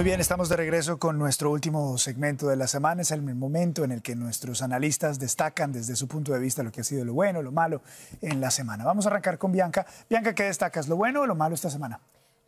Muy bien, estamos de regreso con nuestro último segmento de la semana. Es el momento en el que nuestros analistas destacan desde su punto de vista lo que ha sido lo bueno, lo malo en la semana. Vamos a arrancar con Bianca. Bianca, ¿qué destacas? ¿Lo bueno o lo malo esta semana?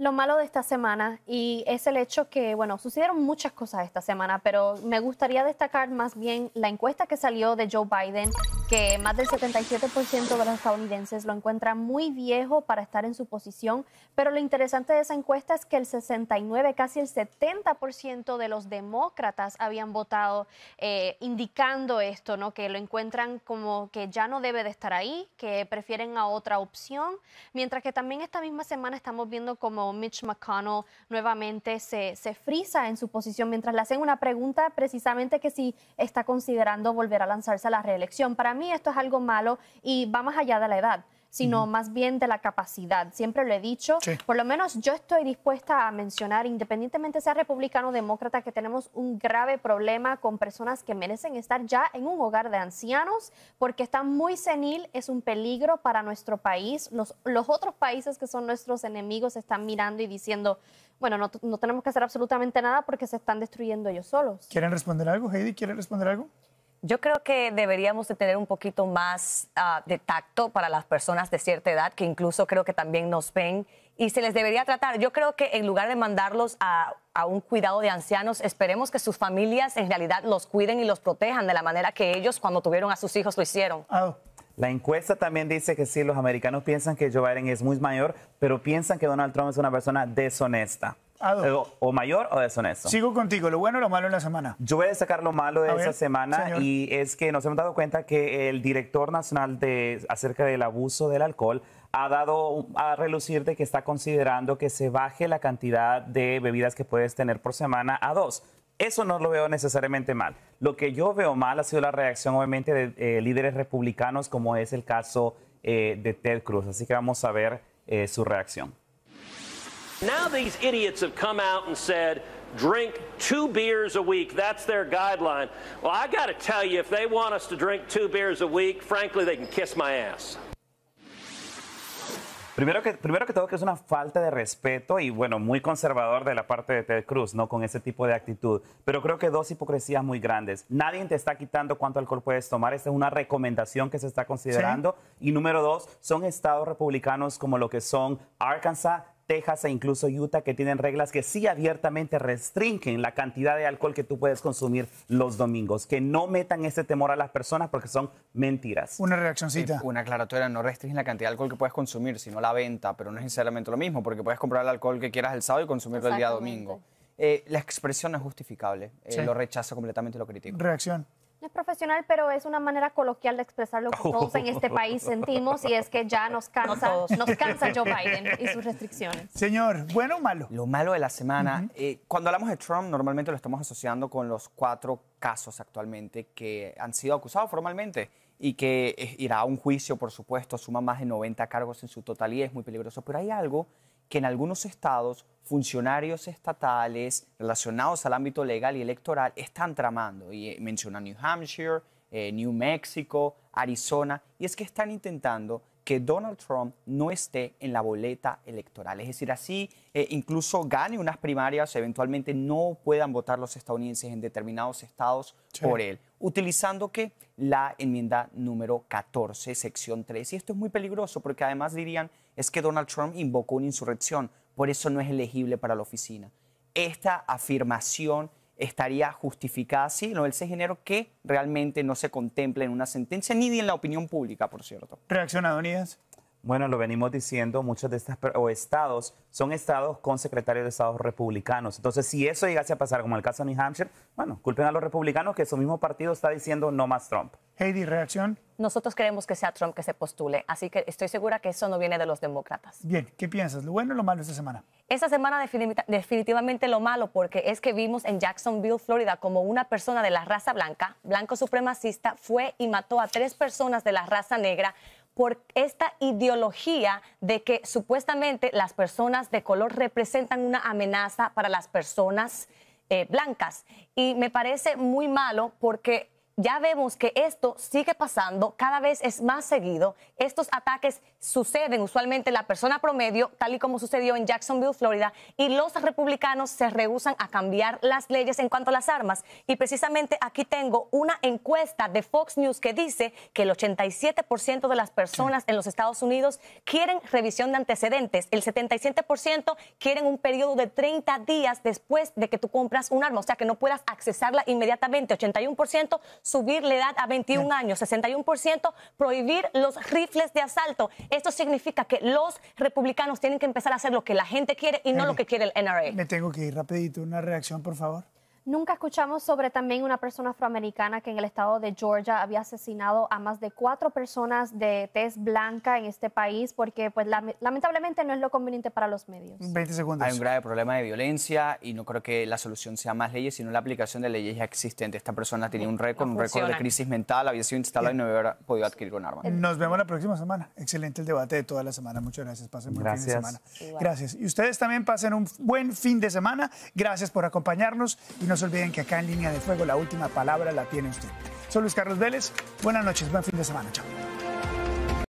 lo malo de esta semana y es el hecho que, bueno, sucedieron muchas cosas esta semana, pero me gustaría destacar más bien la encuesta que salió de Joe Biden, que más del 77% de los estadounidenses lo encuentran muy viejo para estar en su posición, pero lo interesante de esa encuesta es que el 69, casi el 70% de los demócratas habían votado eh, indicando esto, ¿no? Que lo encuentran como que ya no debe de estar ahí, que prefieren a otra opción, mientras que también esta misma semana estamos viendo como Mitch McConnell nuevamente se, se frisa en su posición mientras le hacen una pregunta precisamente que si está considerando volver a lanzarse a la reelección. Para mí esto es algo malo y va más allá de la edad sino más bien de la capacidad. Siempre lo he dicho, por lo menos yo estoy dispuesta a mencionar, independientemente sea republicano o demócrata, que tenemos un grave problema con personas que merecen estar ya en un hogar de ancianos, porque están muy senil, es un peligro para nuestro país. Los, otros países que son nuestros enemigos están mirando y diciendo, bueno, no, no tenemos que hacer absolutamente nada porque se están destruyendo ellos solos. ¿Quieren responder algo, Heidi? ¿Quiere responder algo? Yo creo que deberíamos de tener un poquito más ah, de tacto para las personas de cierta edad, que incluso creo que también nos ven, y se les debería tratar. Yo creo que en lugar de mandarlos a, un cuidado de ancianos, esperemos que sus familias en realidad los cuiden y los protejan de la manera que ellos cuando tuvieron a sus hijos lo hicieron. Ah. La encuesta también dice que sí, los americanos piensan que Joe Biden es muy mayor, pero piensan que Donald Trump es una persona deshonesta. O mayor o deshonesto. Sigo contigo, lo bueno o lo malo en la semana. Yo voy a destacar lo malo de esa semana y es que nos hemos dado cuenta que el director nacional de acerca del abuso del alcohol ha dado a relucir de que está considerando que se baje la cantidad de bebidas que puedes tener por semana a dos. Eso no lo veo necesariamente mal. Lo que yo veo mal ha sido la reacción obviamente de eh, líderes republicanos como es el caso eh, de Ted Cruz. Así que vamos a ver eh, su reacción. Now these idiots have come out and said, drink two beers a week. That's their guideline. Well, I got to tell you, if they want us to drink two beers a week, frankly, they can kiss my ass. Primero que, primero que todo que es una falta de respeto y bueno, muy conservador de la parte de Ted Cruz, ¿no? Con ese tipo de actitud. Pero creo que dos hipocresías muy grandes. Nadie te está quitando cuánto alcohol puedes tomar, esta es una recomendación que se está considerando. Y número dos, son estados republicanos como lo que son Arkansas, Texas e incluso Utah, que tienen reglas que sí abiertamente restringen la cantidad de alcohol que tú puedes consumir los domingos. Que no metan ese temor a las personas porque son mentiras. Una reaccioncita. Eh, una aclaratoria, no restringen la cantidad de alcohol que puedes consumir, sino la venta, pero no es necesariamente lo mismo, porque puedes comprar el alcohol que quieras el sábado y consumirlo el día domingo. Eh, la expresión no es justificable. Eh, lo rechazo completamente y lo critico. Reacción es profesional, pero es una manera coloquial de expresar lo que todos en este país sentimos y es que ya nos cansa, nos cansa Joe Biden y sus restricciones. Señor, ¿bueno o malo? Lo malo de la semana, eh, cuando hablamos de Trump, normalmente lo estamos asociando con los cuatro casos actualmente que han sido acusados formalmente y que eh, irá a un juicio, por supuesto, suma más de 90 cargos en su totalidad, es muy peligroso, pero hay algo que en algunos estados funcionarios estatales relacionados al ámbito legal y electoral están tramando. Y eh, menciona New Hampshire, eh, New Mexico, Arizona, y es que están intentando que Donald Trump no esté en la boleta electoral. Es decir, así eh, incluso gane unas primarias, eventualmente no puedan votar los estadounidenses en determinados estados por él, utilizando que la enmienda número 14, sección 3. Y esto es muy peligroso porque además dirían es que Donald Trump invocó una insurrección, por eso no es elegible para la oficina. Esta afirmación estaría justificada si no el 6 de que realmente no se contempla en una sentencia ni en la opinión pública, por cierto. ¿Reacciona, Donías? Bueno, lo venimos diciendo, muchos de estos estados son estados con secretarios de estados republicanos. Entonces, si eso llegase a pasar, como el caso de New Hampshire, bueno, culpen a los republicanos que su mismo partido está diciendo no más Trump. Heidi, reacción. Nosotros queremos que sea Trump que se postule, así que estoy segura que eso no viene de los demócratas. Bien, ¿qué piensas? ¿Lo bueno o lo malo esta semana? Esta semana definitivamente lo malo, porque es que vimos en Jacksonville, Florida, como una persona de la raza blanca, blanco supremacista, fue y mató a tres personas de la raza negra por esta ideología de que supuestamente las personas de color representan una amenaza para las personas eh, blancas. Y me parece muy malo porque ya vemos que esto sigue pasando, cada vez es más seguido. Estos ataques suceden usualmente en la persona promedio, tal y como sucedió en Jacksonville, Florida, y los republicanos se rehusan a cambiar las leyes en cuanto a las armas. Y precisamente aquí tengo una encuesta de Fox News que dice que el 87% de las personas en los Estados Unidos quieren revisión de antecedentes, el 77% quieren un periodo de 30 días después de que tú compras un arma, o sea que no puedas accesarla inmediatamente, 81% subir la edad a 21 años, 61%, prohibir los rifles de asalto. Esto significa que los republicanos tienen que empezar a hacer lo que la gente quiere y no lo que quiere el NRA. Me tengo que ir rapidito. Una reacción, por favor. Nunca escuchamos sobre también una persona afroamericana que en el estado de Georgia había asesinado a más de cuatro personas de tez blanca en este país porque pues lamentablemente no es lo conveniente para los medios. segundos. Hay un grave problema de violencia y no creo que la solución sea más leyes, sino la aplicación de leyes ya existentes. Esta persona tenía un récord, un récord de crisis mental, había sido instalada y no hubiera podido adquirir un arma. Eh, nos vemos la próxima semana. Excelente el debate de toda la semana. Muchas gracias. Pasen buen gracias. fin de semana. Gracias. Y ustedes también pasen un buen fin de semana. Gracias por acompañarnos no se olviden que acá en Línea de Fuego la última palabra la tiene usted. Soy Luis Carlos Vélez. Buenas noches, buen fin de semana. Chao.